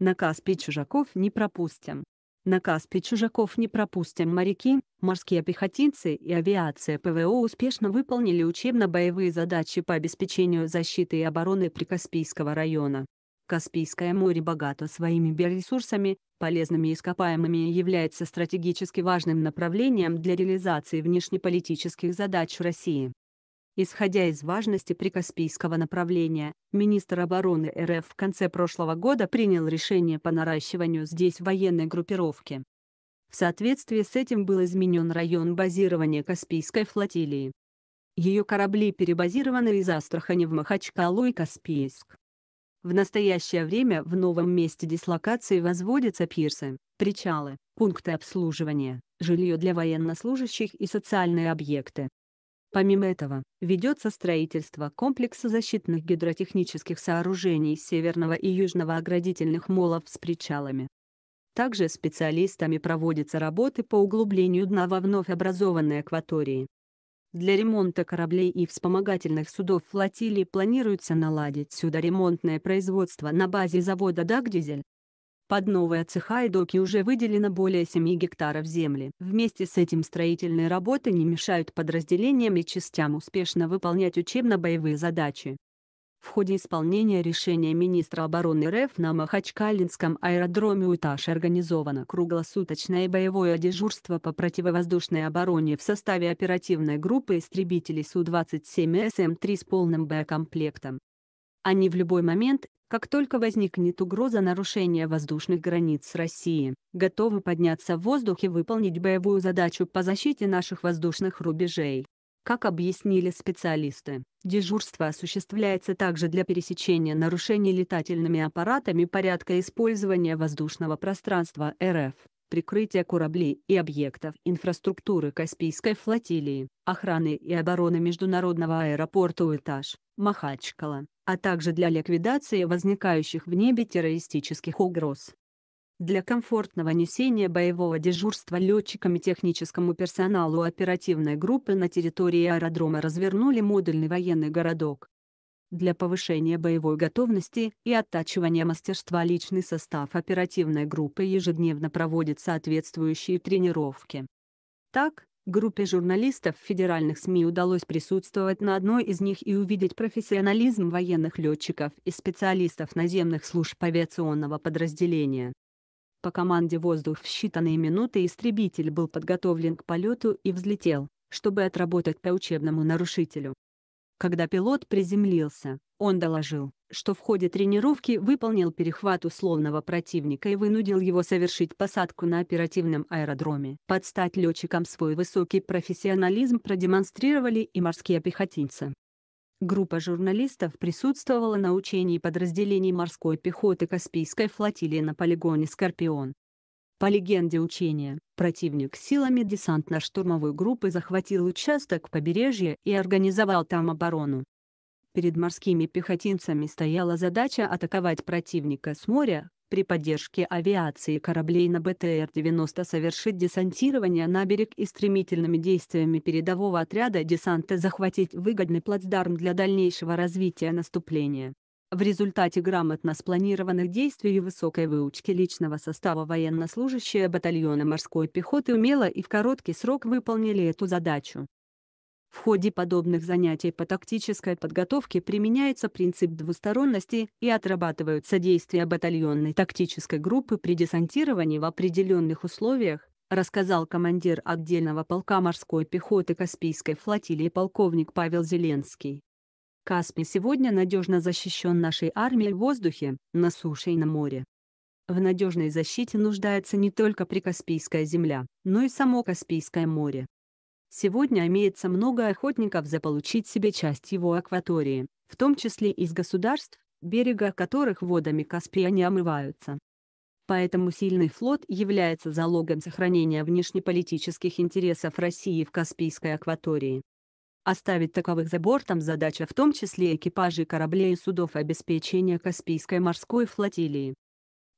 На пить чужаков не пропустим. На пить чужаков не пропустим. Моряки, морские пехотинцы и авиация ПВО успешно выполнили учебно-боевые задачи по обеспечению защиты и обороны Прикаспийского района. Каспийское море богато своими биоресурсами, полезными ископаемыми и является стратегически важным направлением для реализации внешнеполитических задач России. Исходя из важности прикаспийского направления, министр обороны РФ в конце прошлого года принял решение по наращиванию здесь военной группировки. В соответствии с этим был изменен район базирования Каспийской флотилии. Ее корабли перебазированы из Астрахани в Махачкалу и Каспийск. В настоящее время в новом месте дислокации возводятся пирсы, причалы, пункты обслуживания, жилье для военнослужащих и социальные объекты, Помимо этого, ведется строительство комплекса защитных гидротехнических сооружений северного и южного оградительных молов с причалами. Также специалистами проводятся работы по углублению дна во вновь образованной акватории. Для ремонта кораблей и вспомогательных судов флотилии планируется наладить судоремонтное производство на базе завода «Дагдизель», под новые цеха и доки уже выделено более 7 гектаров земли. Вместе с этим строительные работы не мешают подразделениям и частям успешно выполнять учебно-боевые задачи. В ходе исполнения решения министра обороны РФ на Махачкалинском аэродроме УТАШ организовано круглосуточное боевое дежурство по противовоздушной обороне в составе оперативной группы истребителей Су-27 СМ-3 с полным боекомплектом. Они а в любой момент, как только возникнет угроза нарушения воздушных границ с Россией, готовы подняться в воздух и выполнить боевую задачу по защите наших воздушных рубежей. Как объяснили специалисты, дежурство осуществляется также для пересечения нарушений летательными аппаратами порядка использования воздушного пространства РФ прикрытия кораблей и объектов инфраструктуры Каспийской флотилии, охраны и обороны Международного аэропорта Уэтаж, Махачкала, а также для ликвидации возникающих в небе террористических угроз. Для комфортного несения боевого дежурства летчикам и техническому персоналу оперативной группы на территории аэродрома развернули модульный военный городок, для повышения боевой готовности и оттачивания мастерства личный состав оперативной группы ежедневно проводит соответствующие тренировки. Так, группе журналистов федеральных СМИ удалось присутствовать на одной из них и увидеть профессионализм военных летчиков и специалистов наземных служб авиационного подразделения. По команде «Воздух» в считанные минуты истребитель был подготовлен к полету и взлетел, чтобы отработать по учебному нарушителю. Когда пилот приземлился, он доложил, что в ходе тренировки выполнил перехват условного противника и вынудил его совершить посадку на оперативном аэродроме. Под стать летчикам свой высокий профессионализм продемонстрировали и морские пехотинцы. Группа журналистов присутствовала на учении подразделений морской пехоты Каспийской флотилии на полигоне «Скорпион», по легенде учения, противник силами десантно-штурмовой группы захватил участок побережья и организовал там оборону. Перед морскими пехотинцами стояла задача атаковать противника с моря, при поддержке авиации кораблей на БТР-90 совершить десантирование на берег и стремительными действиями передового отряда десанта захватить выгодный плацдарм для дальнейшего развития наступления. В результате грамотно спланированных действий и высокой выучки личного состава военнослужащие батальона морской пехоты умело и в короткий срок выполнили эту задачу. В ходе подобных занятий по тактической подготовке применяется принцип двусторонности и отрабатываются действия батальонной тактической группы при десантировании в определенных условиях, рассказал командир отдельного полка морской пехоты Каспийской флотилии полковник Павел Зеленский. Каспий сегодня надежно защищен нашей армией в воздухе, на суше и на море. В надежной защите нуждается не только Прикаспийская земля, но и само Каспийское море. Сегодня имеется много охотников заполучить себе часть его акватории, в том числе из государств, берега которых водами Каспия не омываются. Поэтому сильный флот является залогом сохранения внешнеполитических интересов России в Каспийской акватории. Оставить таковых за бортом задача в том числе экипажей кораблей и судов обеспечения Каспийской морской флотилии.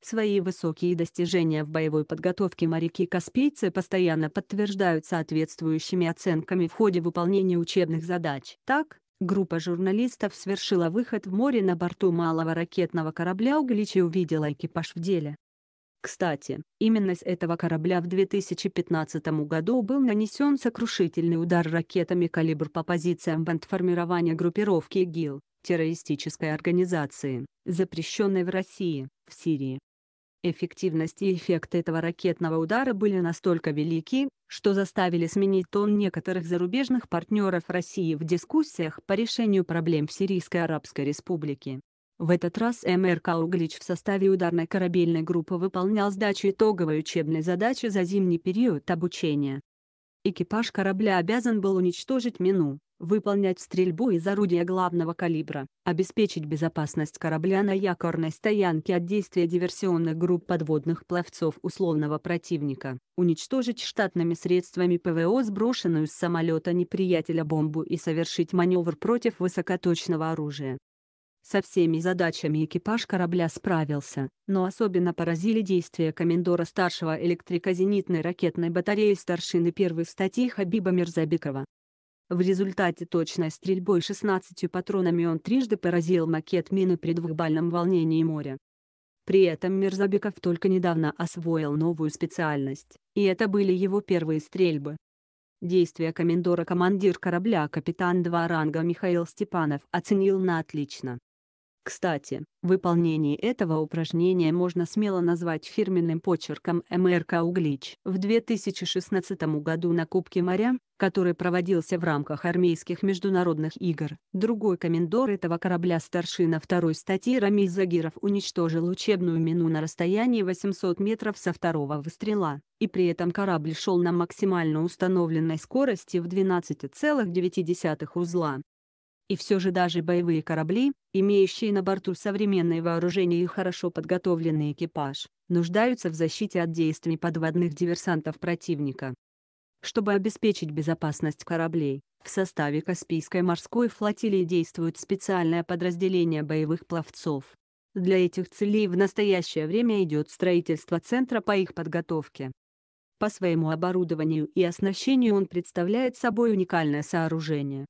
Свои высокие достижения в боевой подготовке моряки-каспийцы постоянно подтверждают соответствующими оценками в ходе выполнения учебных задач. Так, группа журналистов совершила выход в море на борту малого ракетного корабля «Углич» и увидела экипаж в деле. Кстати, именно с этого корабля в 2015 году был нанесен сокрушительный удар ракетами «Калибр» по позициям бандформирования группировки ИГИЛ, террористической организации, запрещенной в России, в Сирии. Эффективность и эффект этого ракетного удара были настолько велики, что заставили сменить тон некоторых зарубежных партнеров России в дискуссиях по решению проблем в Сирийской Арабской Республике. В этот раз МРК «Углич» в составе ударной корабельной группы выполнял сдачу итоговой учебной задачи за зимний период обучения. Экипаж корабля обязан был уничтожить мину, выполнять стрельбу из орудия главного калибра, обеспечить безопасность корабля на якорной стоянке от действия диверсионных групп подводных пловцов условного противника, уничтожить штатными средствами ПВО сброшенную с самолета неприятеля бомбу и совершить маневр против высокоточного оружия. Со всеми задачами экипаж корабля справился, но особенно поразили действия комендора старшего электрико зенитной ракетной батареи старшины первой статьи Хабиба Мирзабикова. В результате точной стрельбой 16 патронами он трижды поразил макет мины при двухбальном волнении моря. При этом Мирзабиков только недавно освоил новую специальность, и это были его первые стрельбы. Действия комендора командир корабля капитан два ранга Михаил Степанов оценил на отлично. Кстати, выполнение этого упражнения можно смело назвать фирменным почерком МРК «Углич». В 2016 году на Кубке моря, который проводился в рамках армейских международных игр, другой комендор этого корабля старшина второй статьи Рамиль Загиров уничтожил учебную мину на расстоянии 800 метров со второго выстрела, и при этом корабль шел на максимально установленной скорости в 12,9 узла. И все же даже боевые корабли, имеющие на борту современное вооружение и хорошо подготовленный экипаж, нуждаются в защите от действий подводных диверсантов противника. Чтобы обеспечить безопасность кораблей, в составе Каспийской морской флотилии действует специальное подразделение боевых пловцов. Для этих целей в настоящее время идет строительство центра по их подготовке. По своему оборудованию и оснащению он представляет собой уникальное сооружение,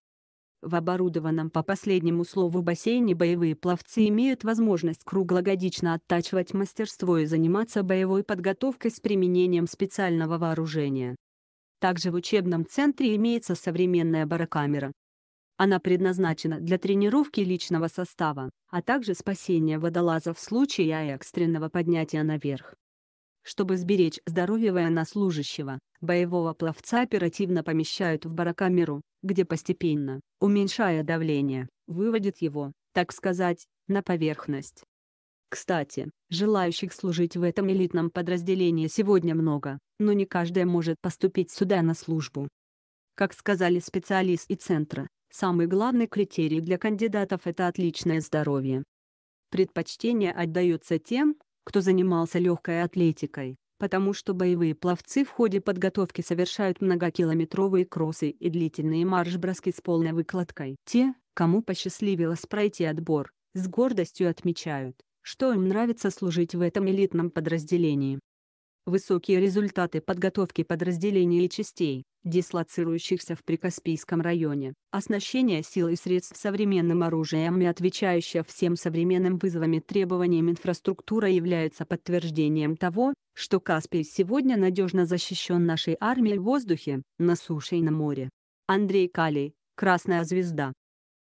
в оборудованном по последнему слову бассейне боевые пловцы имеют возможность круглогодично оттачивать мастерство и заниматься боевой подготовкой с применением специального вооружения. Также в учебном центре имеется современная барокамера. Она предназначена для тренировки личного состава, а также спасения водолазов в случае экстренного поднятия наверх. Чтобы сберечь здоровье военнослужащего, боевого пловца оперативно помещают в барокамеру, где постепенно, уменьшая давление, выводит его, так сказать, на поверхность. Кстати, желающих служить в этом элитном подразделении сегодня много, но не каждая может поступить сюда на службу. Как сказали специалисты центра, самый главный критерий для кандидатов – это отличное здоровье. Предпочтение отдается тем, кто занимался легкой атлетикой, потому что боевые пловцы в ходе подготовки совершают многокилометровые кроссы и длительные марш-броски с полной выкладкой. Те, кому посчастливилось пройти отбор, с гордостью отмечают, что им нравится служить в этом элитном подразделении высокие результаты подготовки подразделений и частей, дислоцирующихся в Прикаспийском районе, оснащение сил и средств современным оружием и отвечающая всем современным вызовам и требованиям инфраструктура являются подтверждением того, что Каспий сегодня надежно защищен нашей армией в воздухе, на суше и на море. Андрей Калий, Красная звезда.